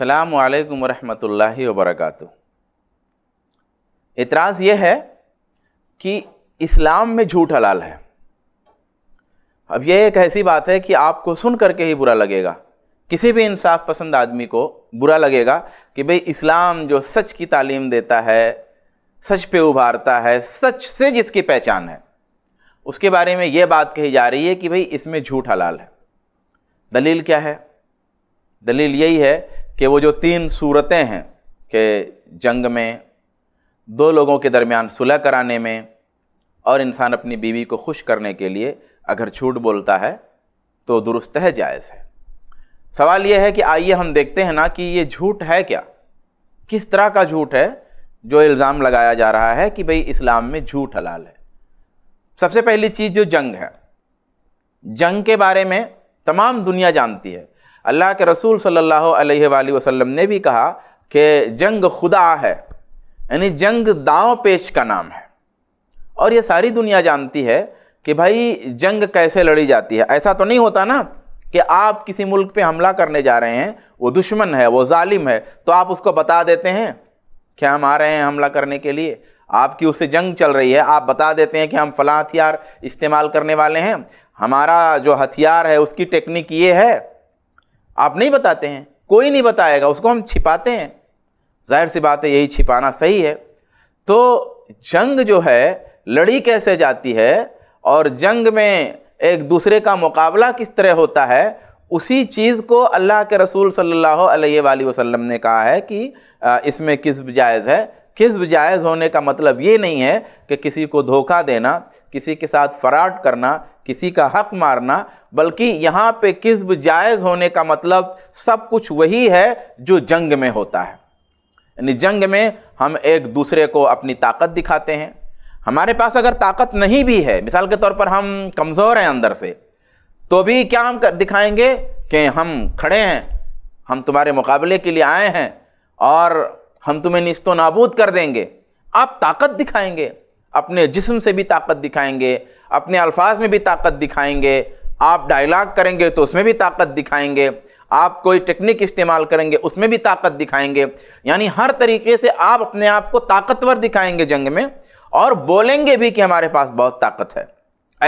अल्लाम वालेकुम रहमतुल्लाहि व बरकातु ये है कि इस्लाम में झूठ हलाल है अब यह एक ऐसी बात है कि आपको सुन करके ही बुरा लगेगा किसी भी इंसाफ पसंद आदमी को बुरा लगेगा कि भाई इस्लाम जो सच की तालीम देता है सच पे उभारता है सच से जिसकी पहचान है उसके बारे में ये बात कही जा रही है कि भाई इसमें झूठ हलाल है दलील क्या है दलील यही है कि वो जो तीन सूरतें हैं कि जंग में दो लोगों के दरमियान सुलह कराने में और इंसान अपनी बीवी को खुश करने के लिए अगर झूठ बोलता है तो दुरुस्त है जायज़ है सवाल यह है कि आइए हम देखते हैं ना कि ये झूठ है क्या किस तरह का झूठ है जो इल्ज़ाम लगाया जा रहा है कि भाई इस्लाम में झूठ हलाल है सबसे पहली चीज़ जो जंग है जंग के बारे में तमाम दुनिया जानती है अल्लाह के रसूल सल्लल्लाहु अलैहि वसल्लम ने भी कहा कि जंग खुदा है यानी जंग दाव पेश का नाम है और ये सारी दुनिया जानती है कि भाई जंग कैसे लड़ी जाती है ऐसा तो नहीं होता ना कि आप किसी मुल्क पे हमला करने जा रहे हैं वो दुश्मन है वो जालिम है तो आप उसको बता देते हैं कि हम आ रहे हैं हमला करने के लिए आपकी उससे जंग चल रही है आप बता देते हैं कि हम फला हथियार इस्तेमाल करने वाले हैं हमारा जो हथियार है उसकी टेक्निक ये है आप नहीं बताते हैं कोई नहीं बताएगा उसको हम छिपाते हैं जाहिर सी बात है यही छिपाना सही है तो जंग जो है लड़ी कैसे जाती है और जंग में एक दूसरे का मुकाबला किस तरह होता है उसी चीज़ को अल्लाह के रसूल सल्लल्लाहु अलैहि वसल्लम ने कहा है कि इसमें किस जायज़ है खिजब जायज़ होने का मतलब ये नहीं है कि किसी को धोखा देना किसी के साथ फराड करना किसी का हक मारना बल्कि यहाँ पे किस्ब जायज़ होने का मतलब सब कुछ वही है जो जंग में होता है यानी जंग में हम एक दूसरे को अपनी ताकत दिखाते हैं हमारे पास अगर ताकत नहीं भी है मिसाल के तौर पर हम कमज़ोर हैं अंदर से तो भी क्या हम कर दिखाएंगे कि हम खड़े हैं हम तुम्हारे मुकाबले के लिए आए हैं और हम तुम्हें निस्तो नाबूद कर देंगे आप ताकत दिखाएंगे अपने जिस्म से भी ताकत दिखाएंगे अपने अल्फाज में भी ताकत दिखाएंगे आप डायलाग करेंगे तो उसमें भी ताकत दिखाएंगे आप कोई टेक्निक इस्तेमाल करेंगे उसमें भी ताकत दिखाएंगे यानी हर तरीके से आप अपने आप को ताकतवर दिखाएंगे जंग में और बोलेंगे भी कि हमारे पास बहुत ताकत है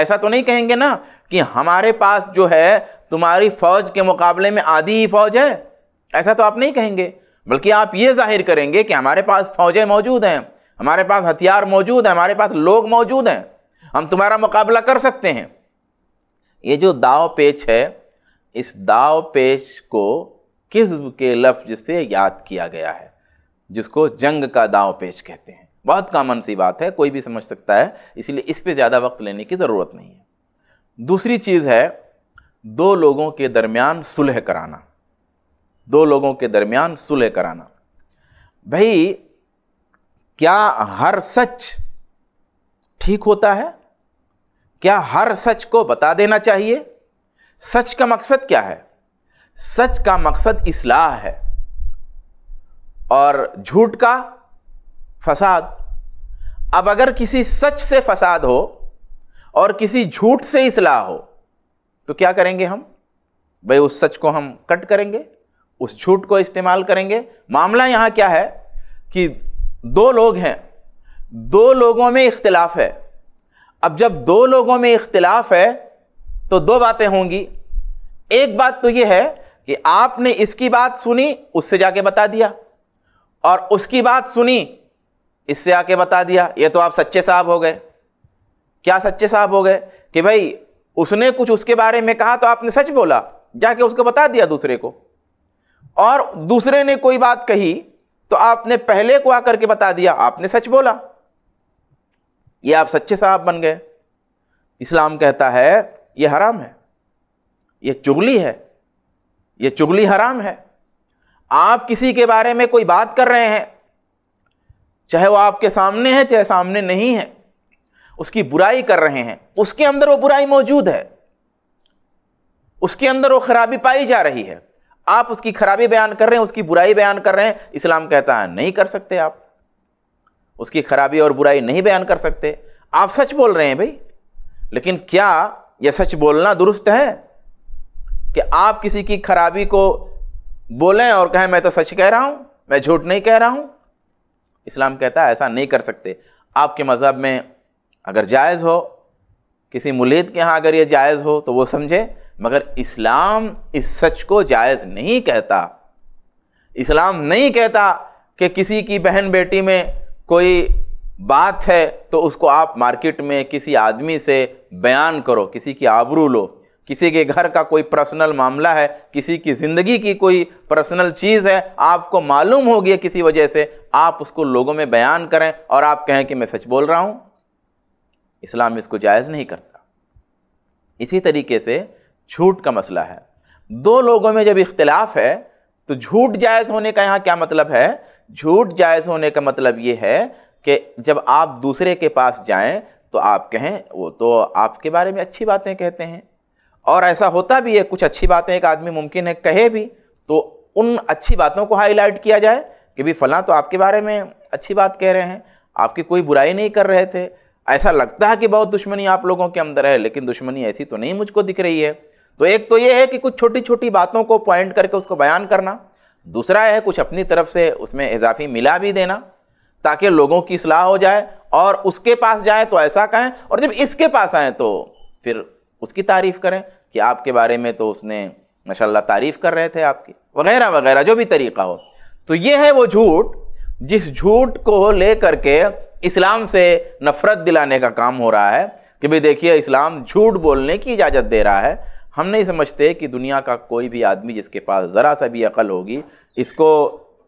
ऐसा तो नहीं कहेंगे ना कि हमारे पास जो है तुम्हारी फौज के मुकाबले में आधी ही फौज है ऐसा तो आप नहीं कहेंगे बल्कि आप ये जाहिर करेंगे कि हमारे पास फौजें मौजूद हैं हमारे पास हथियार मौजूद हैं हमारे पास लोग मौजूद हैं हम तुम्हारा मुकाबला कर सकते हैं ये जो दाव पेच है इस दाव पेच को किस्ब के लफ्ज से याद किया गया है जिसको जंग का दाव पेच कहते हैं बहुत कॉमन सी बात है कोई भी समझ सकता है इसलिए इस पर ज़्यादा वक्त लेने की ज़रूरत नहीं है दूसरी चीज़ है दो लोगों के दरमियान सुलह कराना दो लोगों के दरमियान सुलह कराना भाई क्या हर सच ठीक होता है क्या हर सच को बता देना चाहिए सच का मकसद क्या है सच का मकसद इसलाह है और झूठ का फसाद अब अगर किसी सच से फसाद हो और किसी झूठ से इसलाह हो तो क्या करेंगे हम भाई उस सच को हम कट करेंगे उस छूट को इस्तेमाल करेंगे मामला यहाँ क्या है कि दो लोग हैं दो लोगों में इख्तलाफ है अब जब दो लोगों में इख्तलाफ है तो दो बातें होंगी एक बात तो यह है कि आपने इसकी बात सुनी उससे जाके बता दिया और उसकी बात सुनी इससे आके बता दिया ये तो आप सच्चे साहब हो गए क्या सच्चे साहब हो गए कि भाई उसने कुछ उसके बारे में कहा तो आपने सच बोला जाके उसको बता दिया दूसरे को और दूसरे ने कोई बात कही तो आपने पहले को आकर के बता दिया आपने सच बोला ये आप सच्चे साहब बन गए इस्लाम कहता है ये हराम है ये चुगली है ये चुगली हराम है आप किसी के बारे में कोई बात कर रहे हैं चाहे वो आपके सामने है चाहे सामने नहीं है उसकी बुराई कर रहे हैं उसके अंदर वो बुराई मौजूद है उसके अंदर वो खराबी पाई जा रही है आप उसकी खराबी बयान कर रहे हैं उसकी बुराई बयान कर रहे हैं इस्लाम कहता है नहीं कर सकते आप उसकी खराबी और बुराई नहीं बयान कर सकते आप सच बोल रहे हैं भाई लेकिन क्या यह सच बोलना दुरुस्त है कि आप किसी की खराबी को बोलें और कहें मैं तो सच कह रहा हूँ मैं झूठ नहीं कह रहा हूँ इस्लाम कहता है ऐसा नहीं कर सकते आपके मज़हब में अगर जायज़ हो किसी मुलीद के यहाँ अगर ये जायज़ हो तो वो समझे मगर इस्लाम इस सच को जायज़ नहीं कहता इस्लाम नहीं कहता कि किसी की बहन बेटी में कोई बात है तो उसको आप मार्केट में किसी आदमी से बयान करो किसी की आबरू लो किसी के घर का कोई पर्सनल मामला है किसी की ज़िंदगी की कोई पर्सनल चीज़ है आपको मालूम हो गया किसी वजह से आप उसको लोगों में बयान करें और आप कहें कि मैं सच बोल रहा हूँ इस्लाम इसको जायज़ नहीं करता इसी तरीके से झूठ का मसला है दो लोगों में जब इख्तलाफ है तो झूठ जायज़ होने का यहाँ क्या मतलब है झूठ जायज़ होने का मतलब ये है कि जब आप दूसरे के पास जाएं तो आप कहें वो तो आपके बारे में अच्छी बातें कहते हैं और ऐसा होता भी है कुछ अच्छी बातें एक आदमी मुमकिन है कहे भी तो उन अच्छी बातों को हाईलाइट किया जाए कि भाई फ़लाँ तो आपके बारे में अच्छी बात कह रहे हैं आपकी कोई बुराई नहीं कर रहे थे ऐसा लगता है कि बहुत दुश्मनी आप लोगों के अंदर है लेकिन दुश्मनी ऐसी तो नहीं मुझको दिख रही है तो एक तो ये है कि कुछ छोटी छोटी बातों को पॉइंट करके उसको बयान करना दूसरा है कुछ अपनी तरफ से उसमें इजाफी मिला भी देना ताकि लोगों की सलाह हो जाए और उसके पास जाए तो ऐसा कहें और जब इसके पास आएँ तो फिर उसकी तारीफ़ करें कि आपके बारे में तो उसने माशा तारीफ़ कर रहे थे आपकी वगैरह वगैरह जो भी तरीका हो तो ये है वो झूठ जिस झूठ को ले करके इस्लाम से नफ़रत दिलाने का काम हो रहा है कि भाई देखिए इस्लाम झूठ बोलने की इजाज़त दे रहा है हम नहीं समझते कि दुनिया का कोई भी आदमी जिसके पास ज़रा सा भी अकल होगी इसको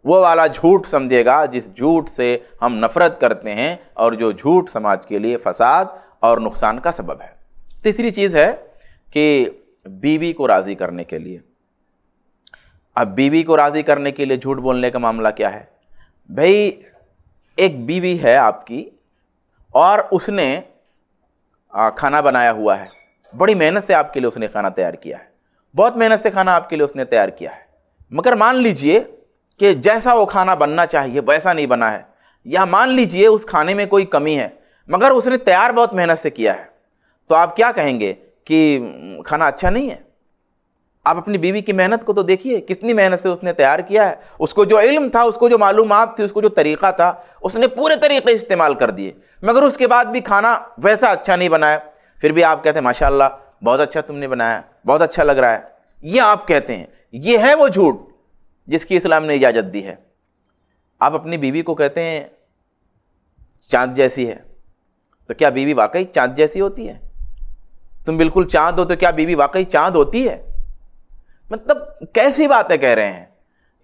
वो वाला झूठ समझेगा जिस झूठ से हम नफ़रत करते हैं और जो झूठ समाज के लिए फसाद और नुकसान का सबब है तीसरी चीज़ है कि बीवी को राज़ी करने के लिए अब बीवी को राज़ी करने के लिए झूठ बोलने का मामला क्या है भाई एक बीवी है आपकी और उसने खाना बनाया हुआ है बड़ी मेहनत से आपके लिए उसने खाना तैयार किया है बहुत मेहनत से खाना आपके लिए उसने तैयार किया है मगर मान लीजिए कि जैसा वो खाना बनना चाहिए वैसा नहीं बना है या मान लीजिए उस खाने में कोई कमी है मगर उसने तैयार बहुत मेहनत से किया है तो आप क्या कहेंगे कि खाना अच्छा नहीं है आप अपनी बीवी की मेहनत को तो देखिए कितनी मेहनत से उसने तैयार किया है उसको जो इल्म था उसको जो मालूम थी उसको जो तरीक़ा था उसने पूरे तरीके इस्तेमाल कर दिए मगर उसके बाद भी खाना वैसा अच्छा नहीं बनाया फिर भी आप कहते हैं माशाल्लाह बहुत अच्छा तुमने बनाया बहुत अच्छा लग रहा है ये आप कहते हैं ये है वो झूठ जिसकी इस्लाम ने इजाज़त दी है आप अपनी बीवी को कहते हैं चाँद जैसी है तो क्या बीवी वाकई चाँद जैसी होती है तुम बिल्कुल चाँद हो तो क्या बीवी वाकई चाँद होती है मतलब कैसी बातें कह रहे हैं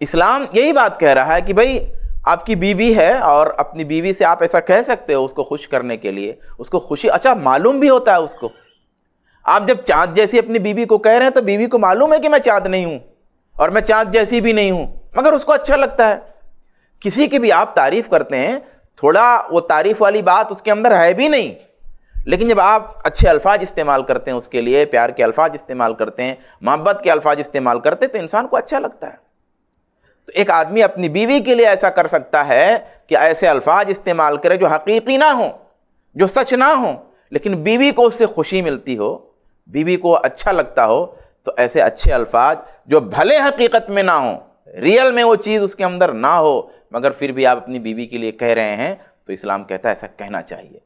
इस्लाम यही बात कह रहा है कि भाई आपकी बीवी है और अपनी बीवी से आप ऐसा कह सकते हो उसको खुश करने के लिए उसको खुशी अच्छा मालूम भी होता है उसको आप जब चाँद जैसी अपनी बीवी को कह रहे हैं तो बीवी को मालूम है कि मैं चाँद नहीं हूँ और मैं चाँद जैसी भी नहीं हूँ मगर उसको अच्छा लगता है किसी की भी आप तारीफ़ करते हैं थोड़ा वो तारीफ़ वाली बात उसके अंदर है भी नहीं लेकिन जब आप अच्छे अल्फाज इस्तेमाल करते हैं उसके लिए प्यार के अल्फाज इस्तेमाल करते हैं मोहब्बत के अल्फाज इस्तेमाल करते हैं तो इंसान को अच्छा लगता है तो एक आदमी अपनी बीवी के लिए ऐसा कर सकता है कि ऐसे अल्फाज इस्तेमाल करे जो हकीकी ना हो जो सच ना हो लेकिन बीवी को उससे खुशी मिलती हो बीवी को अच्छा लगता हो तो ऐसे अच्छे अल्फाज जो भले हकीकत में ना हो रियल में वो चीज़ उसके अंदर ना हो मगर फिर भी आप अपनी बीवी के लिए कह रहे हैं तो इस्लाम कहता है ऐसा कहना चाहिए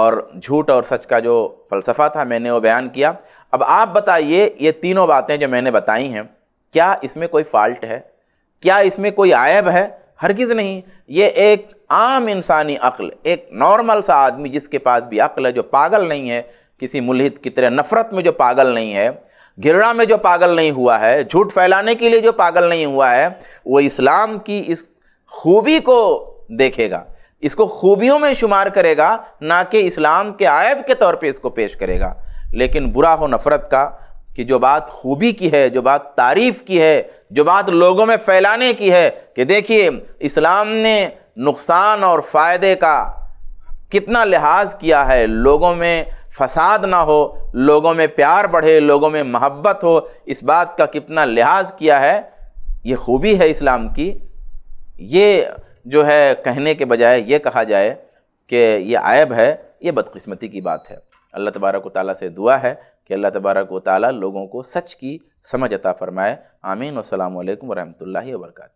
और झूठ और सच का जो फ़लसफ़ा था मैंने वो बयान किया अब आप बताइए ये तीनों बातें जो मैंने बताई हैं क्या इसमें कोई फॉल्ट है क्या इसमें कोई आयब है हरगिज़ नहीं ये एक आम इंसानी अक्ल एक नॉर्मल सा आदमी जिसके पास भी अक्ल है जो पागल नहीं है किसी मुलहित की तरह नफ़रत में जो पागल नहीं है घृणा में जो पागल नहीं हुआ है झूठ फैलाने के लिए जो पागल नहीं हुआ है वो इस्लाम की इस खूबी को देखेगा इसको खूबियों में शुमार करेगा ना कि इस्लाम के आयब के तौर पे इसको पेश करेगा लेकिन बुरा हो नफ़रत का कि जो बात खूबी की है जो बात तारीफ़ की है जो बात लोगों में फैलाने की है कि देखिए इस्लाम ने नुकसान और फ़ायदे का कितना लिहाज किया है लोगों में फसाद ना हो लोगों में प्यार बढ़े लोगों में महब्बत हो इस बात का कितना लिहाज किया है ये खूबी है इस्लाम की ये जो है कहने के बजाय ये कहा जाए कि ये आयब है ये बदकस्मती की बात है अल्लाह तबारक ताली से दुआ है कि अल्लाह तबारक व ताली लोगों को सच की समझ अता फ़रमाए आमीन अल्लाम वरहमल वर्का